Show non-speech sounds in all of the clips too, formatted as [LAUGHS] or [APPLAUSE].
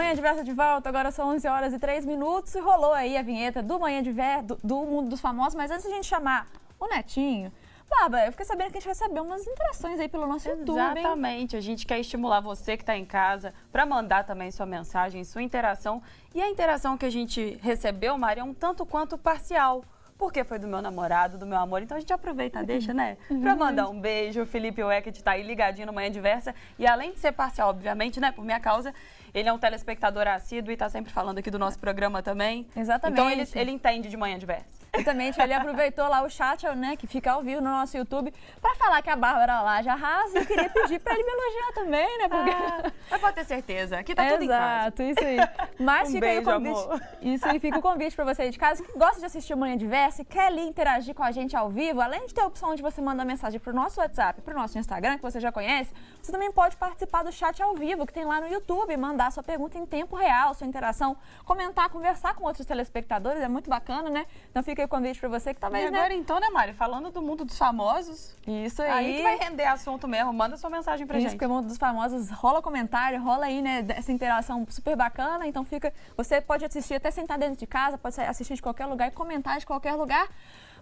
Manhã de Versa de volta, agora são 11 horas e 3 minutos e rolou aí a vinheta do Manhã de Versa, do, do, Mundo dos Famosos, mas antes de a gente chamar o Netinho, Baba, eu fiquei sabendo que a gente recebeu umas interações aí pelo nosso Exatamente. YouTube. Exatamente, a gente quer estimular você que está em casa para mandar também sua mensagem, sua interação. E a interação que a gente recebeu, Mari, é um tanto quanto parcial porque foi do meu namorado, do meu amor. Então a gente aproveita, [LAUGHS] deixa, né? É pra mandar um beijo. O Felipe Weckett tá aí ligadinho no Manhã Diversa. E além de ser parcial, obviamente, né? Por minha causa, ele é um telespectador assíduo e está sempre falando aqui do nosso programa também. Exatamente. Então ele, ele entende de manhã diversa. Exatamente, ele aproveitou lá o chat, né, que fica ao vivo no nosso YouTube, para falar que a Bárbara lá já arrasa e queria pedir para ele me elogiar também, né? Porque... Ah, pode ter certeza, aqui tá tudo Exato, em casa. isso aí. Mas um fica beijo, aí o convite. Amor. Isso aí fica o convite para você aí de casa que gosta de assistir Manhã Diversa e quer ali interagir com a gente ao vivo, além de ter a opção de você mandar mensagem pro nosso WhatsApp, pro nosso Instagram, que você já conhece, você também pode participar do chat ao vivo que tem lá no YouTube, manda mandar sua pergunta em tempo real, sua interação, comentar, conversar com outros telespectadores, é muito bacana, né? Então fica aí o convite para você que talvez, e né? agora né? então, né, Mari, falando do mundo dos famosos... Isso aí. Aí que vai render assunto mesmo, manda sua mensagem pra Isso, gente. porque o mundo dos famosos rola comentário, rola aí, né, essa interação super bacana, então fica... Você pode assistir até sentar dentro de casa, pode assistir de qualquer lugar e comentar de qualquer lugar.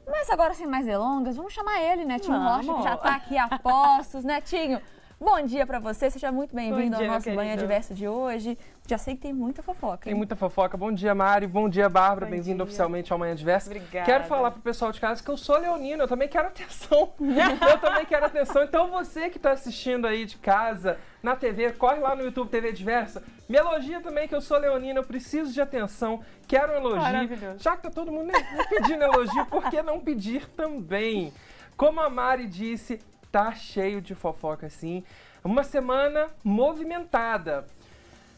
Mas agora, sem mais delongas, vamos chamar ele, né? Tinho Rocha, que já tá aqui a postos, né, Tinho? Bom dia para você, seja muito bem-vindo ao nosso Banho Adverso de hoje. Já sei que tem muita fofoca. Tem muita fofoca. Bom dia, Mari. Bom dia, Bárbara. Bem-vindo oficialmente ao Manhã Diversa. Obrigada. Quero falar pro pessoal de casa que eu sou leonino, eu também quero atenção. [LAUGHS] eu também quero atenção. Então você que tá assistindo aí de casa, na TV, corre lá no YouTube TV Diversa. Me elogia também que eu sou leonino, eu preciso de atenção, quero um elogio. Já que tá todo mundo pedindo elogio, por que não pedir também? Como a Mari disse, tá cheio de fofoca assim. Uma semana movimentada.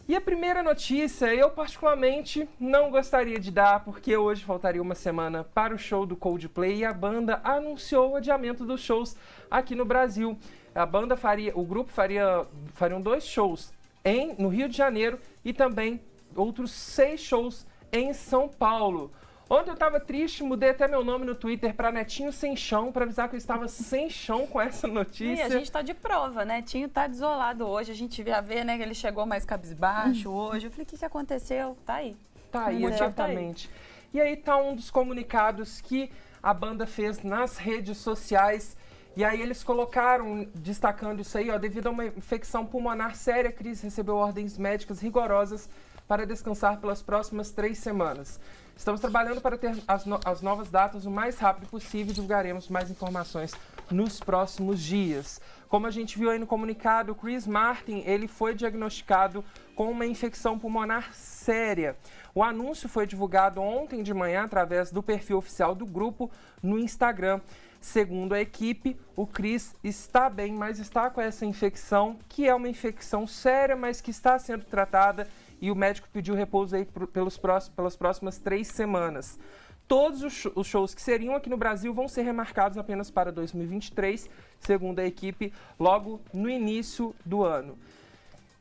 E a primeira notícia eu particularmente não gostaria de dar, porque hoje faltaria uma semana para o show do Coldplay e a banda anunciou o adiamento dos shows aqui no Brasil. A banda faria, o grupo faria fariam dois shows em no Rio de Janeiro e também outros seis shows em São Paulo. Ontem eu tava triste, mudei até meu nome no Twitter para Netinho Sem Chão, para avisar que eu estava sem chão com essa notícia. E a gente tá de prova, Netinho né? tá desolado hoje. A gente via ver, né, que ele chegou mais cabisbaixo hum. hoje. Eu falei, o que, que aconteceu? Tá aí. Tá aí, exatamente. Tá aí. E aí tá um dos comunicados que a banda fez nas redes sociais. E aí eles colocaram, destacando isso aí, ó, devido a uma infecção pulmonar séria, Cris recebeu ordens médicas rigorosas para descansar pelas próximas três semanas. Estamos trabalhando para ter as, no as novas datas o mais rápido possível e divulgaremos mais informações nos próximos dias. Como a gente viu aí no comunicado, o Chris Martin ele foi diagnosticado com uma infecção pulmonar séria. O anúncio foi divulgado ontem de manhã através do perfil oficial do grupo no Instagram. Segundo a equipe, o Chris está bem, mas está com essa infecção, que é uma infecção séria, mas que está sendo tratada e o médico pediu repouso aí pelos próximos, pelas próximas três semanas. Todos os, os shows que seriam aqui no Brasil vão ser remarcados apenas para 2023, segundo a equipe, logo no início do ano.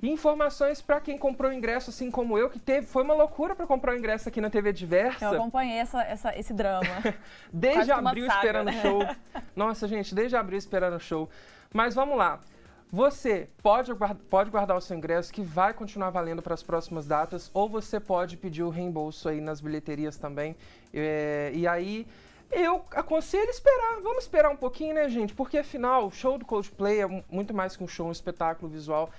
informações para quem comprou ingresso, assim como eu, que teve, foi uma loucura para comprar o ingresso aqui na TV Diversa. Eu acompanhei essa, essa esse drama. [LAUGHS] desde abril saga, esperando o né? show. Nossa, gente, desde abril esperando o show. Mas vamos lá. Você pode, pode guardar o seu ingresso que vai continuar valendo para as próximas datas, ou você pode pedir o reembolso aí nas bilheterias também. É, e aí. Eu aconselho esperar, vamos esperar um pouquinho, né, gente? Porque afinal, o show do Coldplay é muito mais que um show, um espetáculo visual.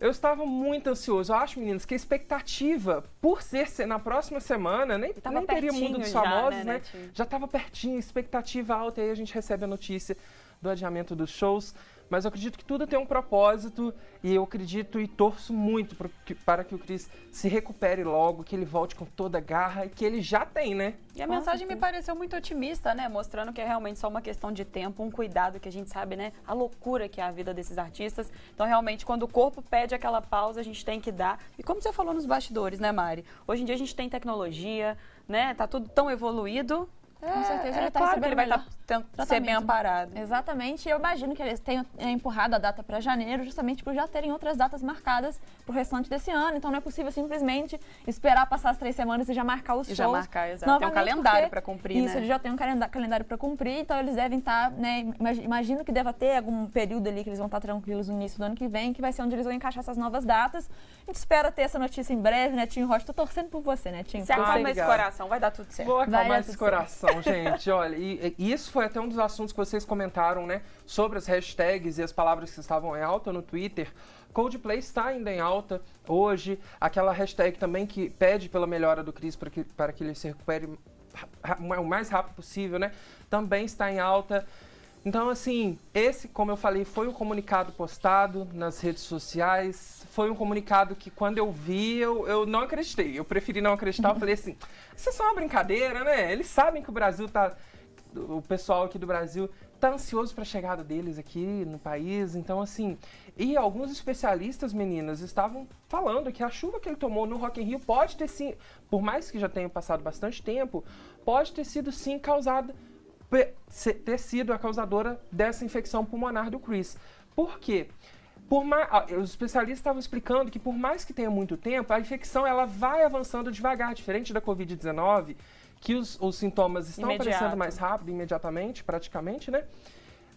Eu estava muito ansioso. Eu acho, meninos, que a expectativa, por ser na próxima semana, nem, nem teria Mundo dos já, Famosos, né? né? Já estava pertinho, expectativa alta, e aí a gente recebe a notícia do adiamento dos shows, mas eu acredito que tudo tem um propósito e eu acredito e torço muito que, para que o Chris se recupere logo, que ele volte com toda a garra que ele já tem, né? E a mensagem me pareceu muito otimista, né? Mostrando que é realmente só uma questão de tempo, um cuidado que a gente sabe, né? A loucura que é a vida desses artistas. Então, realmente, quando o corpo pede aquela pausa, a gente tem que dar. E como você falou nos bastidores, né, Mari? Hoje em dia a gente tem tecnologia, né? Tá tudo tão evoluído com é, certeza é, ele tá claro que ele vai estar tá ser bem amparado. Exatamente. Eu imagino que eles tenham empurrado a data para janeiro justamente por já terem outras datas marcadas para o restante desse ano. Então não é possível simplesmente esperar passar as três semanas e já marcar os e shows. Já marcar, exato. Tem um calendário para cumprir, isso, né? Isso, eles já têm um calendário para cumprir, então eles devem estar, tá, né? Imagino que deva ter algum período ali que eles vão estar tá tranquilos no início do ano que vem, que vai ser onde eles vão encaixar essas novas datas. A gente espera ter essa notícia em breve, né, Tim Rocha? Tô torcendo por você, né, Tim? Se acalma esse coração, vai dar tudo certo. Vou acalmar esse coração. Então, gente, olha, e, e isso foi até um dos assuntos que vocês comentaram, né? Sobre as hashtags e as palavras que estavam em alta no Twitter. Coldplay está ainda em alta hoje. Aquela hashtag também que pede pela melhora do Chris para que, para que ele se recupere é o mais rápido possível, né? Também está em alta. Então, assim, esse, como eu falei, foi um comunicado postado nas redes sociais. Foi um comunicado que, quando eu vi, eu, eu não acreditei. Eu preferi não acreditar. Eu falei assim: isso é só uma brincadeira, né? Eles sabem que o Brasil tá. O pessoal aqui do Brasil tá ansioso para a chegada deles aqui no país. Então, assim. E alguns especialistas, meninas, estavam falando que a chuva que ele tomou no Rock in Rio pode ter sim. Por mais que já tenha passado bastante tempo, pode ter sido sim causada ter sido a causadora dessa infecção pulmonar do Chris. Por quê? Por mais, ah, os especialistas estavam explicando que por mais que tenha muito tempo, a infecção ela vai avançando devagar, diferente da Covid-19, que os, os, sintomas estão Imediato. aparecendo mais rápido, imediatamente, praticamente, né?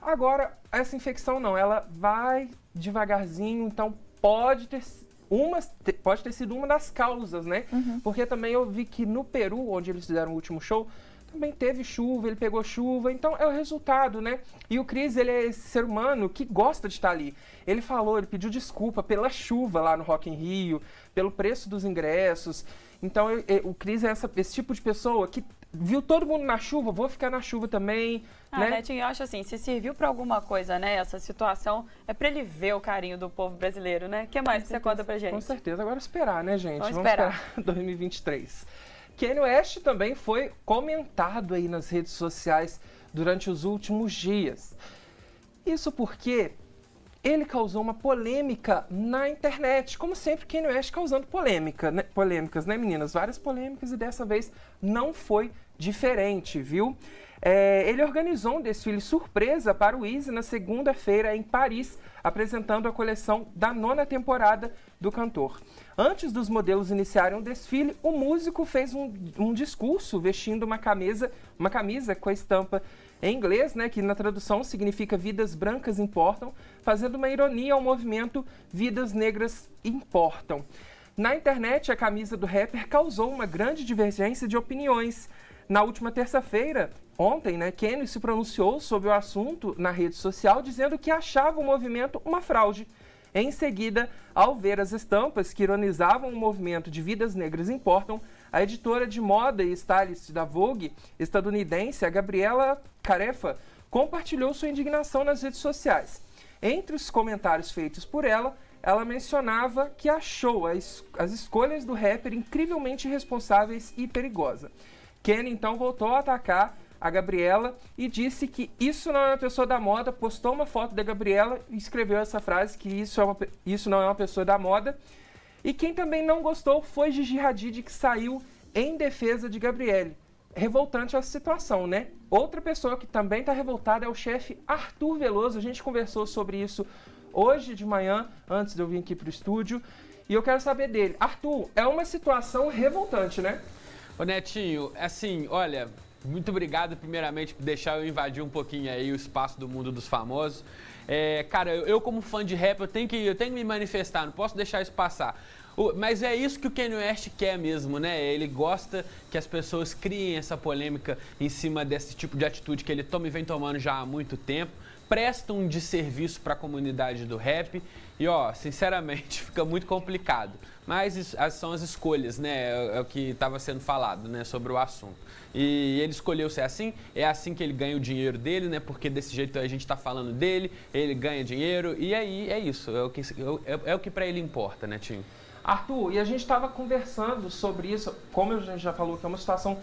Agora, essa infecção não, ela vai devagarzinho, então pode ter uma, pode ter sido uma das causas, né? Uhum. Porque também eu vi que no Peru, onde eles fizeram o último show, também teve chuva, ele pegou chuva, então é o resultado, né? E o Chris, ele é esse ser humano que gosta de estar ali. Ele falou, ele pediu desculpa pela chuva lá no Rock in Rio, pelo preço dos ingressos. Então eu, eu, o Chris é essa, esse tipo de pessoa que viu todo mundo na chuva, vou ficar na chuva também. Ah, né? Netinho, eu acho assim, se serviu para alguma coisa, né, essa situação, é para ele ver o carinho do povo brasileiro, né? O que mais que você conta pra gente? Com certeza, agora esperar, né, gente? Vamos, Vamos esperar. esperar 2023. [LAUGHS] Kanye West também foi comentado aí nas redes sociais durante os últimos dias. Isso porque ele causou uma polêmica na internet, como sempre Kanye West causando polêmica, né? polêmicas, né meninas? Várias polêmicas e dessa vez não foi diferente, viu? É, ele organizou um desfile surpresa para o Easy na segunda-feira em Paris, apresentando a coleção da nona temporada do cantor. Antes dos modelos iniciarem o desfile, o músico fez um, um discurso vestindo uma camisa, uma camisa com a estampa em inglês, né, que na tradução significa Vidas Brancas Importam, fazendo uma ironia ao movimento Vidas Negras Importam. Na internet, a camisa do rapper causou uma grande divergência de opiniões. Na última terça-feira, ontem, né, Kenny se pronunciou sobre o assunto na rede social, dizendo que achava o movimento uma fraude. Em seguida, ao ver as estampas que ironizavam o movimento de Vidas Negras Importam, a editora de moda e stylist da Vogue estadunidense, a Gabriela Carefa, compartilhou sua indignação nas redes sociais. Entre os comentários feitos por ela, ela mencionava que achou as, as escolhas do rapper incrivelmente irresponsáveis e perigosa. Ken então voltou a atacar a Gabriela e disse que isso não é uma pessoa da moda, postou uma foto da Gabriela e escreveu essa frase que isso, é uma, isso não é uma pessoa da moda e quem também não gostou foi Gigi Hadid, que saiu em defesa de Gabriele. Revoltante essa situação, né? Outra pessoa que também está revoltada é o chefe Arthur Veloso. A gente conversou sobre isso hoje de manhã, antes de eu vir aqui pro estúdio. E eu quero saber dele. Arthur, é uma situação revoltante, né? Ô Netinho, assim, olha, muito obrigado, primeiramente, por deixar eu invadir um pouquinho aí o espaço do mundo dos famosos. É, cara, eu, como fã de rap, eu tenho, que, eu tenho que me manifestar, não posso deixar isso passar. mas é isso que o Kanye West quer mesmo, né? Ele gosta que as pessoas criem essa polêmica em cima desse tipo de atitude que ele toma e vem tomando já há muito tempo prestam de serviço para a comunidade do rap. E ó, sinceramente, [LAUGHS] fica muito complicado. Mas as, são as escolhas, né? É, é o que estava sendo falado, né, sobre o assunto. E ele escolheu ser assim, é assim que ele ganha o dinheiro dele, né? Porque desse jeito a gente está falando dele, ele ganha dinheiro e aí é isso, é o que é, é, é o que para ele importa, né, Tim? Arthur, e a gente estava conversando sobre isso, como a gente já falou, que é uma situação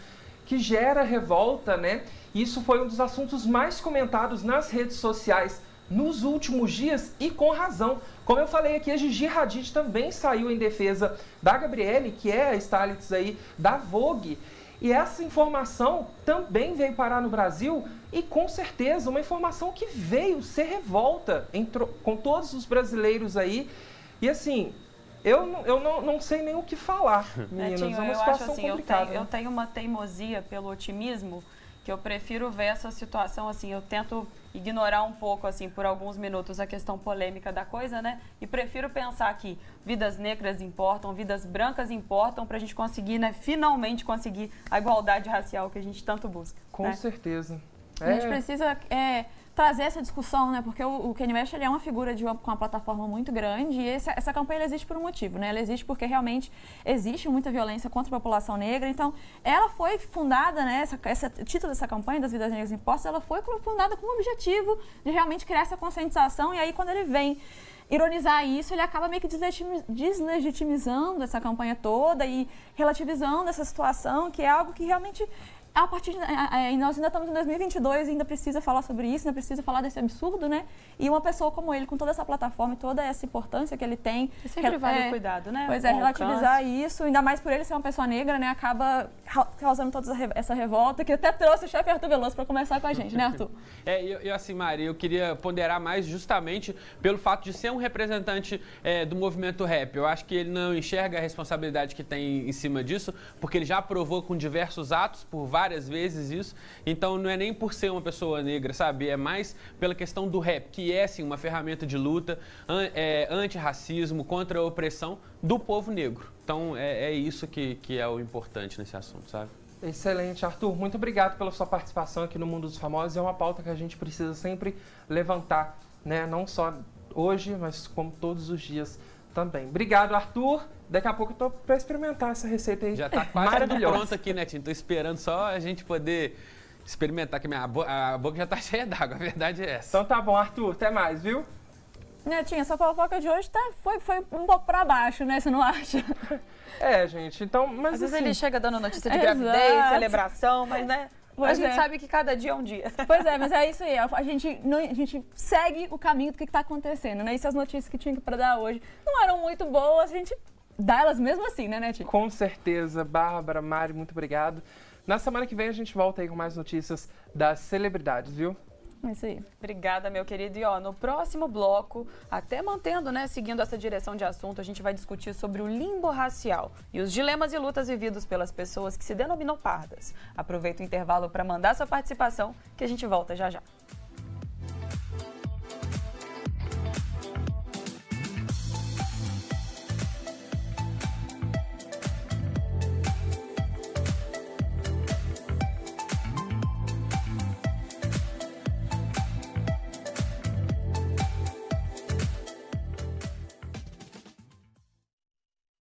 que gera revolta, né? Isso foi um dos assuntos mais comentados nas redes sociais nos últimos dias e com razão. Como eu falei aqui, a Gigi Hadid também saiu em defesa da Gabriele, que é a stylist aí da Vogue. E essa informação também veio parar no Brasil e com certeza uma informação que veio ser revolta entrou, com todos os brasileiros aí. E assim, eu, eu não, não sei nem o que falar, [LAUGHS] meninas. É, é uma eu acho assim, complicada. Eu tenho, né? eu tenho uma teimosia pelo otimismo que eu prefiro ver essa situação assim, eu tento ignorar um pouco assim por alguns minutos a questão polêmica da coisa, né? E prefiro pensar que vidas negras importam, vidas brancas importam para a gente conseguir, né, finalmente conseguir a igualdade racial que a gente tanto busca. Com né? certeza. É... A gente é. precisa é, trazer essa discussão, né? Porque o, o Kanye West ele é uma figura de uma, com uma plataforma muito grande e esse, essa campanha existe por um motivo, né? Ela existe porque realmente existe muita violência contra a população negra. Então, ela foi fundada, né? Essa, esse título dessa campanha das vidas negras impostas, ela foi fundada com o objetivo de realmente criar essa conscientização. E aí, quando ele vem ironizar isso, ele acaba meio que deslegitimizando essa campanha toda e relativizando essa situação, que é algo que realmente a partir de, a, a, nós ainda estamos em 2022 e ainda precisa falar sobre isso, ainda precisa falar desse absurdo, né? E uma pessoa como ele, com toda essa plataforma e toda essa importância que ele tem... E é sempre é, vale é, o cuidado, né? Pois é, relativizar isso, ainda mais por ele ser uma pessoa negra, né? Acaba causando toda essa revolta, que até trouxe o chefe Arthur Veloso para conversar com a gente, né, Arthur? [LAUGHS] é, eu, eu, assim, Maria, eu queria ponderar mais justamente pelo fato de ser um representante é, do movimento rap. Eu acho que ele não enxerga a responsabilidade que tem em cima disso, porque ele já provou com diversos atos, por várias vezes isso. Então, não é nem por ser uma pessoa negra, sabe? É mais pela questão do rap, que é, sim, uma ferramenta de luta, an, é, antirracismo, contra a opressão do povo negro. Então é, é isso que, que é o importante nesse assunto, sabe? Excelente, Arthur. Muito obrigado pela sua participação aqui no Mundo dos Famosos. É uma pauta que a gente precisa sempre levantar, né? Não só hoje, mas como todos os dias também. Obrigado, Arthur. Daqui a pouco eu tô para experimentar essa receita aí. Já tá [LAUGHS] quase pronta aqui, Netinho. Né, tô esperando só a gente poder experimentar, que minha bo a boca já tá [LAUGHS] cheia d'água. A verdade é essa. Então tá bom, Arthur. Até mais, viu? Netinha, né, essa fofoca de hoje tá, foi, foi um pouco pra baixo, né? Você não acha? É, gente, então... Mas Às vezes ele assim, chega dando notícia de é, gravidez, celebração, mas né... Pois a gente é. sabe que cada dia é um dia. Pois é, mas é isso aí. [LAUGHS] A gente, a gente segue o caminho do que está acontecendo, né? E se as notícias que tinha para dar hoje não eram muito boas, a gente dá elas mesmo assim, né, Netinha? Né, com certeza. Bárbara, Mari, muito obrigado. Na semana que vem a gente volta aí com mais notícias das celebridades, viu? É isso aí. Obrigada, meu querido. E ó, no próximo bloco, até mantendo, né, seguindo essa direção de assunto, a gente vai discutir sobre o limbo racial e os dilemas e lutas vividos pelas pessoas que se denominam pardas. Aproveita o intervalo para mandar sua participação, que a gente volta já já.